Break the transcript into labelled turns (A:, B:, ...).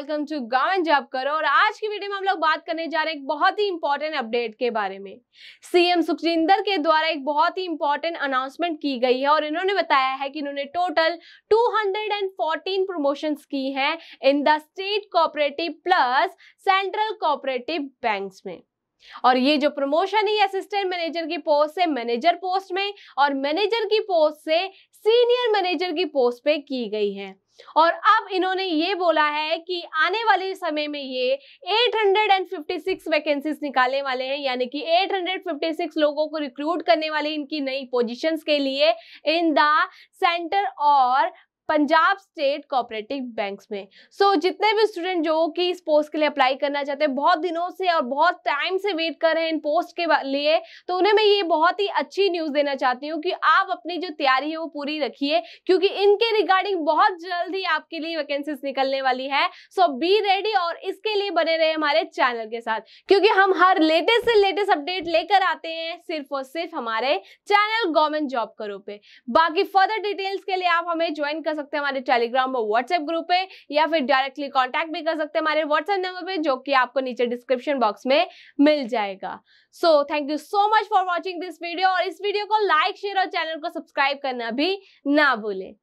A: welcome to गावन job करो और आज की वीडियो में हम लोग बात करने जा रहे हैं एक बहुत ही इंपॉर्टेंट अपडेट के बारे में सीएम सुखजिंदर के द्वारा एक बहुत ही इंपॉर्टेंट अनाउंसमेंट की गई है और इन्होंने बताया है कि इन्होंने टोटल 214 प्रमोशंस की हैं in the state cooperative plus central cooperative banks में और ये जो प्रमोशन ही असिस्टेंट मैनेजर की पोस्ट से मैनेजर पोस्ट में और मैनेजर की पोस्ट से सीनियर मैनेजर की पोस्ट पे की गई है और अब इन्होंने ये बोला है कि आने वाले समय में ये 856 वैकेंसीज निकालने वाले हैं यानी कि 856 लोगों को रिक्रूट करने वाले इनकी नई पोजीशंस के लिए इन द सेंटर और पंजाब स्टेट कोऑपरेटिव बैंक्स में सो so, जितने भी स्टूडेंट जो कि इस पोस्ट के लिए अप्लाई करना चाहते हैं बहुत दिनों से और बहुत टाइम से वेट कर रहे हैं इन पोस्ट के लिए तो उन्हें मैं ये बहुत ही अच्छी न्यूज़ देना चाहती हूँ कि आप अपनी जो तैयारी है वो पूरी रखिए क्योंकि इनके रिगार्डिंग बहुत जल्द ही आपके लिए वैकेंसीज निकलने वाली है सो बी रेडी और इसके लिए बने रहे हमारे चैनल के साथ क्योंकि हम हर लेटेस्ट से लेटेस्ट अपडेट लेकर आते हैं सिर्फ और सिर्फ हमारे चैनल गवर्नमेंट जॉब करो पे बाकी फर्दर डिटेल्स के लिए आप हमें ज्वाइन कर सकते हैं हमारे टेलीग्राम और व्हाट्सएप ग्रुप पे या फिर डायरेक्टली कॉन्टैक्ट भी कर सकते हैं हमारे व्हाट्सएप नंबर पे जो कि आपको नीचे डिस्क्रिप्शन बॉक्स में मिल जाएगा so thank you so much for watching this video और इस वीडियो को लाइक शेयर और चैनल को सब्सक्राइब करना भी ना भूलें